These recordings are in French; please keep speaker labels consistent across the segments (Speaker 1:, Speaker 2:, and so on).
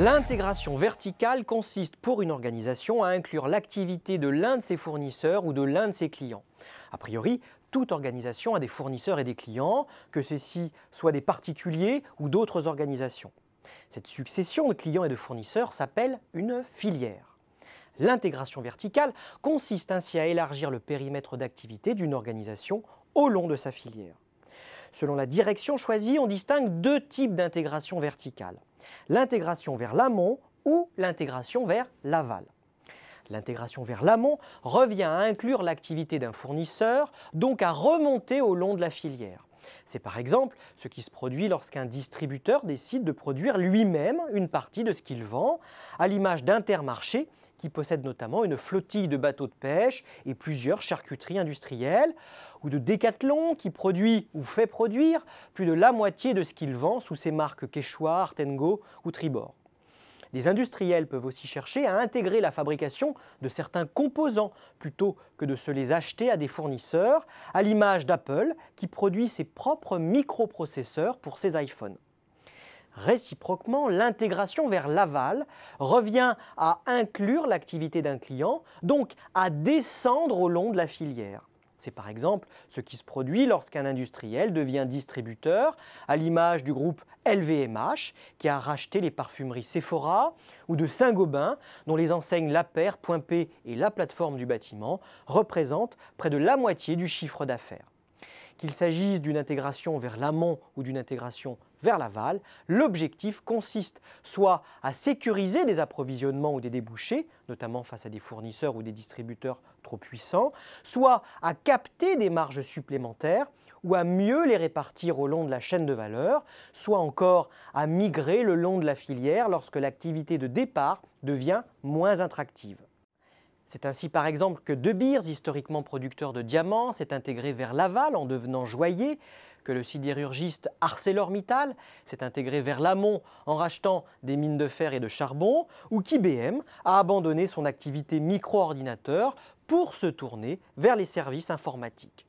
Speaker 1: L'intégration verticale consiste pour une organisation à inclure l'activité de l'un de ses fournisseurs ou de l'un de ses clients. A priori, toute organisation a des fournisseurs et des clients, que ceux-ci soient des particuliers ou d'autres organisations. Cette succession de clients et de fournisseurs s'appelle une filière. L'intégration verticale consiste ainsi à élargir le périmètre d'activité d'une organisation au long de sa filière. Selon la direction choisie, on distingue deux types d'intégration verticale l'intégration vers l'amont ou l'intégration vers l'aval. L'intégration vers l'amont revient à inclure l'activité d'un fournisseur, donc à remonter au long de la filière. C'est par exemple ce qui se produit lorsqu'un distributeur décide de produire lui-même une partie de ce qu'il vend, à l'image d'Intermarché qui possède notamment une flottille de bateaux de pêche et plusieurs charcuteries industrielles, ou de Decathlon, qui produit ou fait produire plus de la moitié de ce qu'il vend sous ses marques Quechua, Artengo ou Tribord. Des industriels peuvent aussi chercher à intégrer la fabrication de certains composants plutôt que de se les acheter à des fournisseurs, à l'image d'Apple qui produit ses propres microprocesseurs pour ses iPhones. Réciproquement, l'intégration vers l'aval revient à inclure l'activité d'un client, donc à descendre au long de la filière. C'est par exemple ce qui se produit lorsqu'un industriel devient distributeur, à l'image du groupe LVMH qui a racheté les parfumeries Sephora ou de Saint-Gobain dont les enseignes La Paire, Point P et La Plateforme du bâtiment représentent près de la moitié du chiffre d'affaires. Qu'il s'agisse d'une intégration vers l'amont ou d'une intégration vers l'aval. L'objectif consiste soit à sécuriser des approvisionnements ou des débouchés, notamment face à des fournisseurs ou des distributeurs trop puissants, soit à capter des marges supplémentaires ou à mieux les répartir au long de la chaîne de valeur, soit encore à migrer le long de la filière lorsque l'activité de départ devient moins attractive. C'est ainsi par exemple que De Beers, historiquement producteur de diamants, s'est intégré vers Laval en devenant joaillier, que le sidérurgiste ArcelorMittal s'est intégré vers l'amont en rachetant des mines de fer et de charbon, ou qu'IBM a abandonné son activité micro-ordinateur pour se tourner vers les services informatiques.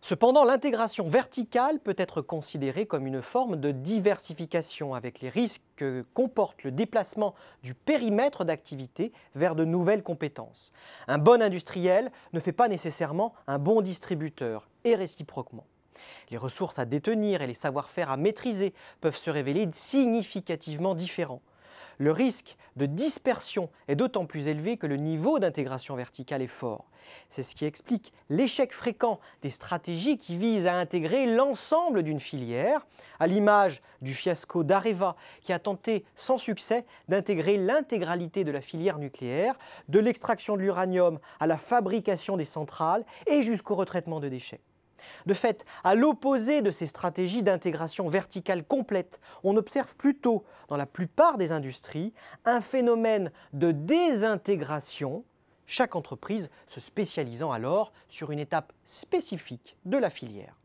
Speaker 1: Cependant, l'intégration verticale peut être considérée comme une forme de diversification avec les risques que comporte le déplacement du périmètre d'activité vers de nouvelles compétences. Un bon industriel ne fait pas nécessairement un bon distributeur et réciproquement. Les ressources à détenir et les savoir-faire à maîtriser peuvent se révéler significativement différents. Le risque de dispersion est d'autant plus élevé que le niveau d'intégration verticale est fort. C'est ce qui explique l'échec fréquent des stratégies qui visent à intégrer l'ensemble d'une filière, à l'image du fiasco d'Areva qui a tenté sans succès d'intégrer l'intégralité de la filière nucléaire, de l'extraction de l'uranium à la fabrication des centrales et jusqu'au retraitement de déchets. De fait, à l'opposé de ces stratégies d'intégration verticale complète, on observe plutôt, dans la plupart des industries, un phénomène de désintégration, chaque entreprise se spécialisant alors sur une étape spécifique de la filière.